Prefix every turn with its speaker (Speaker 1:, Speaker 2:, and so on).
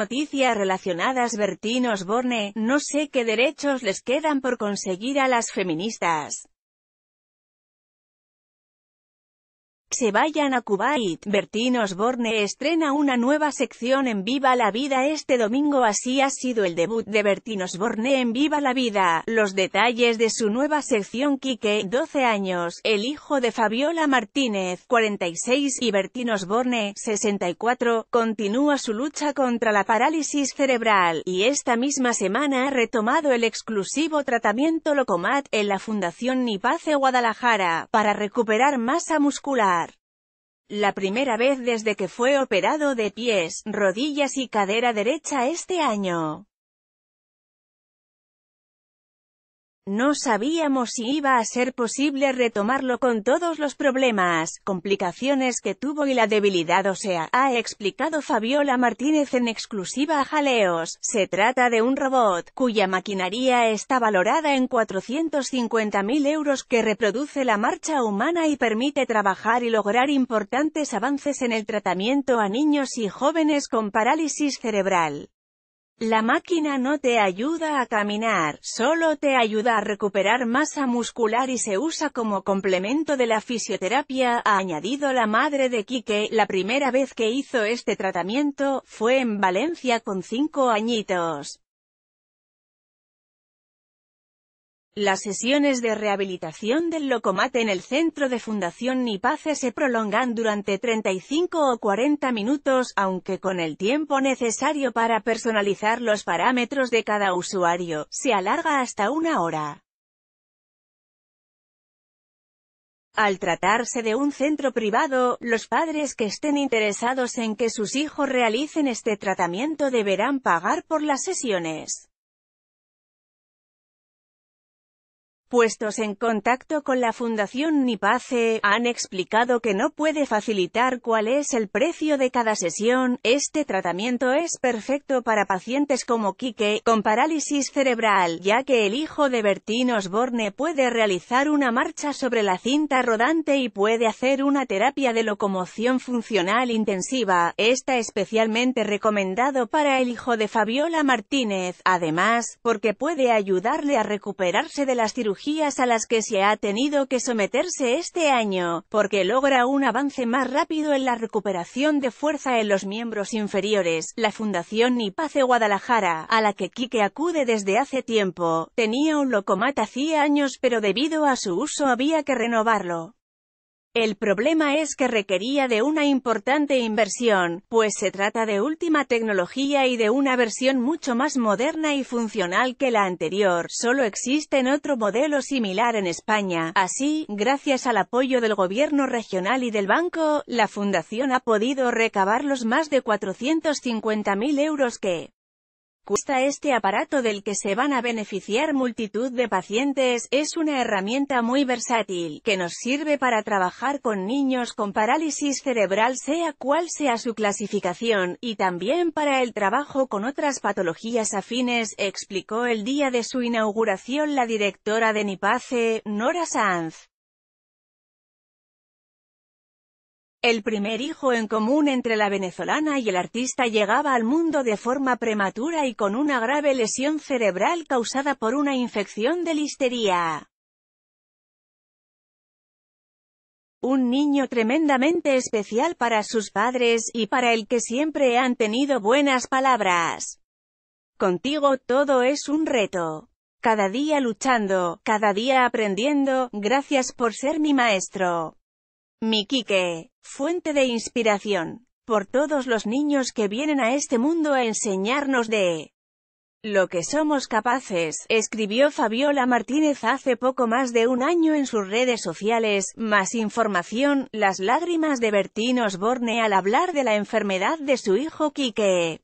Speaker 1: Noticias relacionadas Bertín Osborne, no sé qué derechos les quedan por conseguir a las feministas. se vayan a Kuwait. Bertín Osborne estrena una nueva sección en Viva la Vida este domingo así ha sido el debut de Bertín Osborne en Viva la Vida. Los detalles de su nueva sección Quique, 12 años, el hijo de Fabiola Martínez, 46 y Bertín Osborne, 64, continúa su lucha contra la parálisis cerebral, y esta misma semana ha retomado el exclusivo tratamiento Locomat en la Fundación Nipace Guadalajara, para recuperar masa muscular. La primera vez desde que fue operado de pies, rodillas y cadera derecha este año. No sabíamos si iba a ser posible retomarlo con todos los problemas, complicaciones que tuvo y la debilidad o sea, ha explicado Fabiola Martínez en exclusiva a Jaleos. Se trata de un robot, cuya maquinaria está valorada en 450.000 euros que reproduce la marcha humana y permite trabajar y lograr importantes avances en el tratamiento a niños y jóvenes con parálisis cerebral. La máquina no te ayuda a caminar, solo te ayuda a recuperar masa muscular y se usa como complemento de la fisioterapia, ha añadido la madre de Quique. La primera vez que hizo este tratamiento, fue en Valencia con cinco añitos. Las sesiones de rehabilitación del locomate en el centro de Fundación Nipace se prolongan durante 35 o 40 minutos, aunque con el tiempo necesario para personalizar los parámetros de cada usuario, se alarga hasta una hora. Al tratarse de un centro privado, los padres que estén interesados en que sus hijos realicen este tratamiento deberán pagar por las sesiones. puestos en contacto con la Fundación Nipace, han explicado que no puede facilitar cuál es el precio de cada sesión. Este tratamiento es perfecto para pacientes como Quique, con parálisis cerebral, ya que el hijo de Bertín Osborne puede realizar una marcha sobre la cinta rodante y puede hacer una terapia de locomoción funcional intensiva. Está especialmente recomendado para el hijo de Fabiola Martínez, además, porque puede ayudarle a recuperarse de las cirugías a las que se ha tenido que someterse este año, porque logra un avance más rápido en la recuperación de fuerza en los miembros inferiores. La Fundación Nipace Guadalajara, a la que Quique acude desde hace tiempo, tenía un locomat hacía años pero debido a su uso había que renovarlo. El problema es que requería de una importante inversión, pues se trata de última tecnología y de una versión mucho más moderna y funcional que la anterior, solo existe en otro modelo similar en España. Así, gracias al apoyo del gobierno regional y del banco, la fundación ha podido recabar los más de 450.000 euros que cuesta este aparato del que se van a beneficiar multitud de pacientes, es una herramienta muy versátil, que nos sirve para trabajar con niños con parálisis cerebral sea cual sea su clasificación, y también para el trabajo con otras patologías afines, explicó el día de su inauguración la directora de NIPACE, Nora Sanz. El primer hijo en común entre la venezolana y el artista llegaba al mundo de forma prematura y con una grave lesión cerebral causada por una infección de listería. un niño tremendamente especial para sus padres, y para el que siempre han tenido buenas palabras. Contigo todo es un reto. Cada día luchando, cada día aprendiendo, gracias por ser mi maestro. Mi Fuente de inspiración. Por todos los niños que vienen a este mundo a enseñarnos de lo que somos capaces, escribió Fabiola Martínez hace poco más de un año en sus redes sociales. Más información, las lágrimas de Bertín Osborne al hablar de la enfermedad de su hijo Quique.